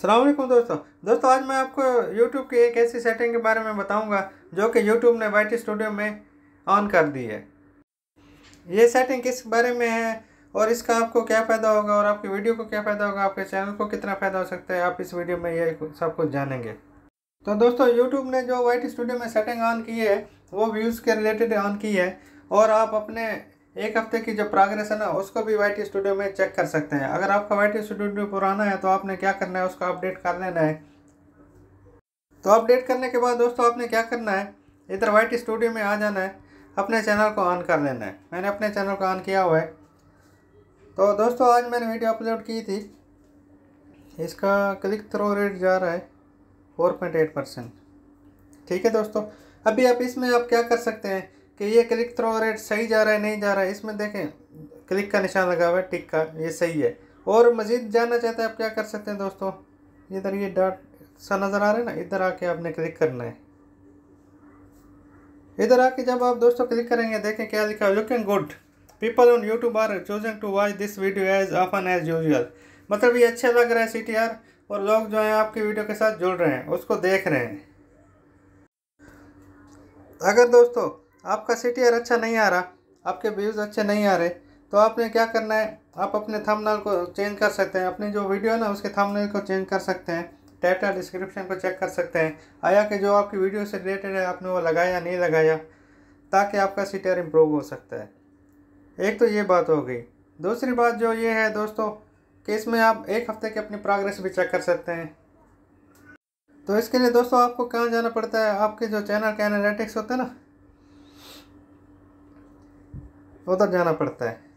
सलामकुम दोस्तों दोस्तों आज मैं आपको यूट्यूब की एक ऐसी सेटिंग के बारे में बताऊंगा जो कि यूट्यूब ने वाइट स्टूडियो में ऑन कर दी है ये सेटिंग किस बारे में है और इसका आपको क्या फ़ायदा होगा और आपकी वीडियो को क्या फ़ायदा होगा आपके चैनल को कितना फ़ायदा हो सकता है आप इस वीडियो में ये सब कुछ जानेंगे तो दोस्तों यूट्यूब ने जो वाइट स्टूडियो में सेटिंग ऑन की है वो व्यूज़ के रिलेटेड ऑन की है और आप अपने एक हफ्ते की जो प्रोग्रेस है ना उसको भी वाई स्टूडियो में चेक कर सकते हैं अगर आपका टी स्टूडियो पुराना है तो आपने क्या करना है उसको अपडेट कर लेना है तो अपडेट करने के बाद दोस्तों आपने क्या करना है इधर वाई स्टूडियो में आ जाना है अपने चैनल को ऑन कर लेना है मैंने अपने चैनल को ऑन किया हुआ है तो दोस्तों आज मैंने वीडियो अपलोड की थी इसका क्लिक थ्रो रेट जा रहा है फोर पॉइंट एट परसेंट ठीक है दोस्तों अभी आप इसमें आप क्या कर सकते हैं कि ये क्लिक थ्रो रेट सही जा रहा है नहीं जा रहा है इसमें देखें क्लिक का निशान लगा हुआ है टिक का ये सही है और मज़ीद जानना चाहते हैं आप क्या कर सकते हैं दोस्तों इधर ये डॉट सा नज़र आ रहा है ना इधर आके आपने क्लिक करना है इधर आके जब आप दोस्तों क्लिक करेंगे देखें क्या लिखा है looking good people on YouTube are choosing to watch this video as often as usual मतलब ये अच्छा लग रहा है सी टी आर और लोग जो हैं आपकी वीडियो के साथ जुड़ रहे हैं उसको देख रहे हैं अगर दोस्तों आपका सी अच्छा नहीं आ रहा आपके व्यूज़ अच्छे नहीं आ रहे तो आपने क्या करना है आप अपने थंबनेल को चेंज कर सकते हैं अपनी जो वीडियो है ना उसके थंबनेल को चेंज कर सकते हैं टाइटल डिस्क्रिप्शन को चेक कर सकते हैं आया कि जो आपकी वीडियो से रिलेटेड है आपने वो लगाया नहीं लगाया ताकि आपका सी टी इम्प्रूव हो सकता है एक तो ये बात हो गई दूसरी बात जो ये है दोस्तों कि इसमें आप एक हफ्ते की अपनी प्रोग्रेस भी चेक कर सकते हैं तो इसके लिए दोस्तों आपको कहाँ जाना पड़ता है आपके जो चैनल के एनालिटिक्स होते हैं ना उधर जाना पड़ता है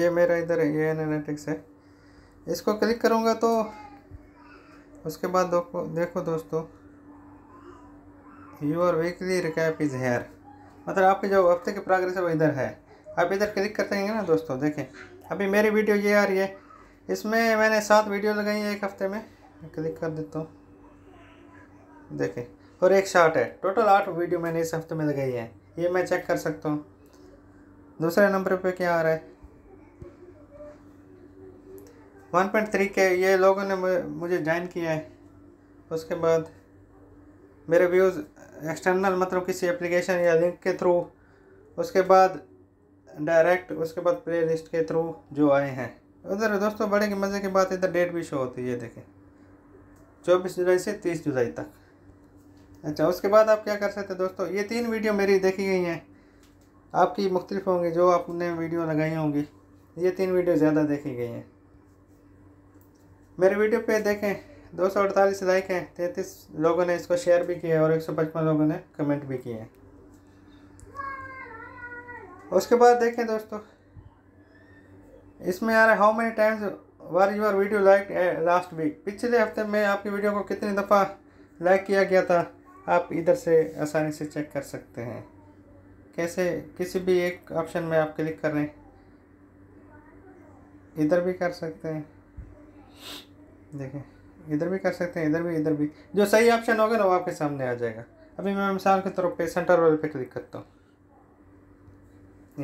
ये मेरा इधर ये एनालिटिक्स है इसको क्लिक करूँगा तो उसके बाद देखो देखो दोस्तों your weekly recap is here मतलब आपके जो हफ्ते की प्रोग्रेस है वो इधर है आप इधर क्लिक करते हैं ना दोस्तों देखें अभी मेरी वीडियो ये आ रही है इसमें मैंने सात वीडियो लगाई है एक हफ्ते में क्लिक कर देता हूँ देखें और एक शॉट है टोटल आठ वीडियो मैंने इस हफ्ते में लगाई है ये मैं चेक कर सकता हूँ दूसरे नंबर पे क्या आ रहा है 1.3 के ये लोगों ने मुझे ज्वाइन किया है उसके बाद मेरे व्यूज़ एक्सटर्नल मतलब किसी एप्लीकेशन या लिंक के थ्रू उसके बाद डायरेक्ट उसके बाद लिस्ट के थ्रू जो आए हैं उधर दोस्तों बड़े के मज़े की बात इधर डेट भी शो होती है देखें चौबीस जुलाई से तीस जुलाई तक अच्छा उसके बाद आप क्या कर सकते दोस्तों ये तीन वीडियो मेरी देखी गई हैं आपकी मुख्तलिफ होंगी जो आपने वीडियो लगाई होंगी ये तीन वीडियो ज़्यादा देखी गई हैं मेरे वीडियो पे देखें दो सौ अड़तालीस लाइक हैं तैंतीस लोगों ने इसको शेयर भी किया है और एक सौ पचपन लोगों ने कमेंट भी किए हैं उसके बाद देखें दोस्तों इसमें आ रहा है how many times were your video like last week पिछले हफ्ते में आपकी वीडियो को कितनी दफ़ा लाइक किया गया था आप इधर से आसानी से चेक कर सकते हैं कैसे किसी भी एक ऑप्शन में आप क्लिक करें इधर भी कर सकते हैं देखें इधर भी कर सकते हैं इधर भी इधर भी जो सही ऑप्शन होगा ना वो आपके सामने आ जाएगा अभी मैं मिसाल के तौर पे सेंटर वाले पे क्लिक करता हूँ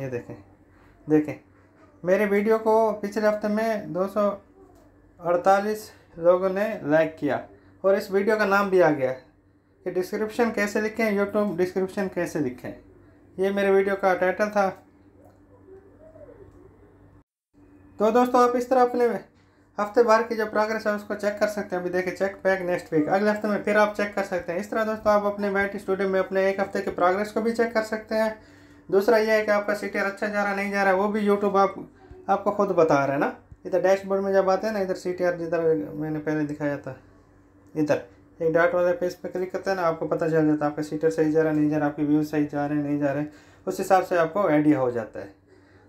ये देखें देखें मेरे वीडियो को पिछले हफ्ते में 248 लोगों ने लाइक किया और इस वीडियो का नाम भी आ गया कि डिस्क्रिप्शन कैसे लिखें यूट्यूब डिस्क्रिप्शन कैसे लिखें ये मेरे वीडियो का टाइटल था तो दोस्तों आप इस तरह अपने हफ्ते भर की जो प्रोग्रेस है उसको चेक कर सकते हैं अभी देखें चेक बैक नेक्स्ट वीक अगले हफ्ते में फिर आप चेक कर सकते हैं इस तरह दोस्तों आप अपने मैट स्टूडियो में अपने एक हफ्ते के प्रोग्रेस को भी चेक कर सकते हैं दूसरा यह है कि आपका सीटियर अच्छा जा रहा नहीं जा रहा वो भी यूट्यूब आप आपको खुद बता रहे हैं ना इधर डैशबोर्ड में जब आते हैं ना इधर सी टी आर जिधर मैंने पहले दिखाया था इधर एक डाट वाले पेज पे क्लिक करते हैं ना आपको पता चल जाता है आपका सीटर सही जा रहा है नहीं जा रहा आपके व्यूज सही जा रहे हैं नहीं जा रहे उस हिसाब से आपको आइडिया हो जाता है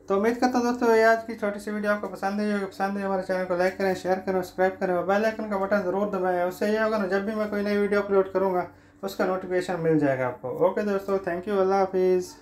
तो उम्मीद करता हूँ दोस्तों ये आज की छोटी सी वीडियो आपको पसंद आई होगी पसंद है हमारे चैनल को लाइक करें शेयर करें सब्सक्राइब करें और बेल आइकन का बटन ज़रूर दबाएं उससे ये होगा ना जब भी मैं कोई नई वीडियो अपलोड करूँगा उसका नोटिफिकेशन मिल जाएगा आपको ओके दोस्तों थैंक यू अल्लाह हाफिज़